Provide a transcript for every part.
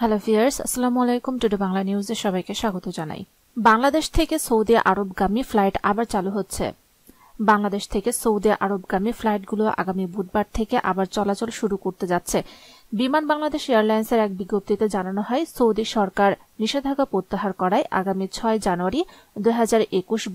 hello fierce আসসালামু আলাইকুম today Bangla নিউজে সবাইকে স্বাগত জানাই বাংলাদেশ থেকে সৌদি আরবগামী ফ্লাইট আবার চালু হচ্ছে বাংলাদেশ থেকে সৌদি আরবগামী ফ্লাইটগুলো আগামী বুধবার থেকে আবার চলাচল শুরু করতে যাচ্ছে বিমান বাংলাদেশ এয়ারলাইন্সের এক বিজ্ঞপ্তিতে জানানো হয় সৌদি সরকার নিষেধাজ্ঞা প্রত্যাহার করায় আগামী ছয় জানুয়ারি দুই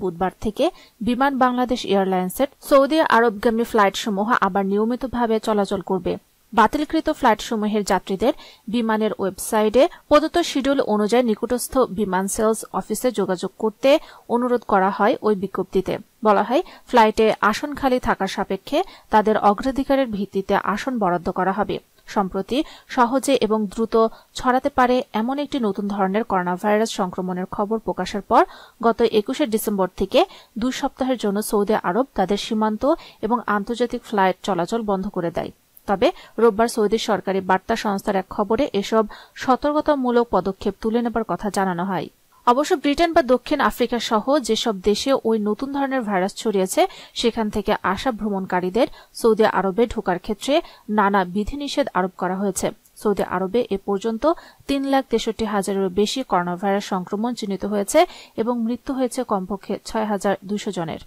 বুধবার থেকে বিমান বাংলাদেশ এয়ারলাইন্সের সৌদি আরবগামী ফ্লাইটসমূহ আবার নিয়মিতভাবে চলাচল করবে বাতিলকৃত ফ্লাইটসমূহের যাত্রীদের বিমানের ওয়েবসাইটে প্রদত্ত শিডিউল অনুযায়ী নিকটস্থ বিমান সেলস অফিসে যোগাযোগ করতে অনুরোধ করা হয় ওই বিজ্ঞপ্তিতে বলা হয় ফ্লাইটে আসন খালি থাকার সাপেক্ষে তাদের অগ্রাধিকারের ভিত্তিতে আসন বরাদ্দ করা হবে সম্প্রতি সহজে এবং দ্রুত ছড়াতে পারে এমন একটি নতুন ধরনের করোনাভাইরাস সংক্রমণের খবর প্রকাশের পর গত একুশে ডিসেম্বর থেকে দুই সপ্তাহের জন্য সৌদি আরব তাদের সীমান্ত এবং আন্তর্জাতিক ফ্লাইট চলাচল বন্ধ করে দেয় তবে রোববার সৌদি সরকারি বার্তা সংস্থার এক খবরে এসব সতর্কতামূলক পদক্ষেপ তুলে নেবার কথা জানানো হয় অবশ্য ব্রিটেন বা দক্ষিণ আফ্রিকা সহ যেসব দেশে ওই নতুন ধরনের ভাইরাস ছড়িয়েছে সেখান থেকে আসা ভ্রমণকারীদের সৌদি আরবে ঢোকার ক্ষেত্রে নানা বিধিনিষেধ আরোপ করা হয়েছে সৌদি আরবে এ পর্যন্ত তিন লাখ তেষট্টি হাজারেরও বেশি করোনা ভাইরাস সংক্রমণ চিহ্নিত হয়েছে এবং মৃত্যু হয়েছে কমপক্ষে ছয় হাজার দুশো জনের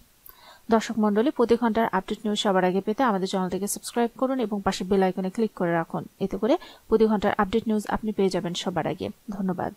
দর্শক মন্ডলী প্রতি ঘন্টার আপডেট নিউজ সবার আগে পেতে আমাদের চ্যানেলটিকে সাবস্ক্রাইব করুন এবং পাশে বেল আইকনে ক্লিক করে রাখুন এতে করে প্রতি ঘন্টার আপডেট নিউজ আপনি পেয়ে যাবেন সবার আগে ধন্যবাদ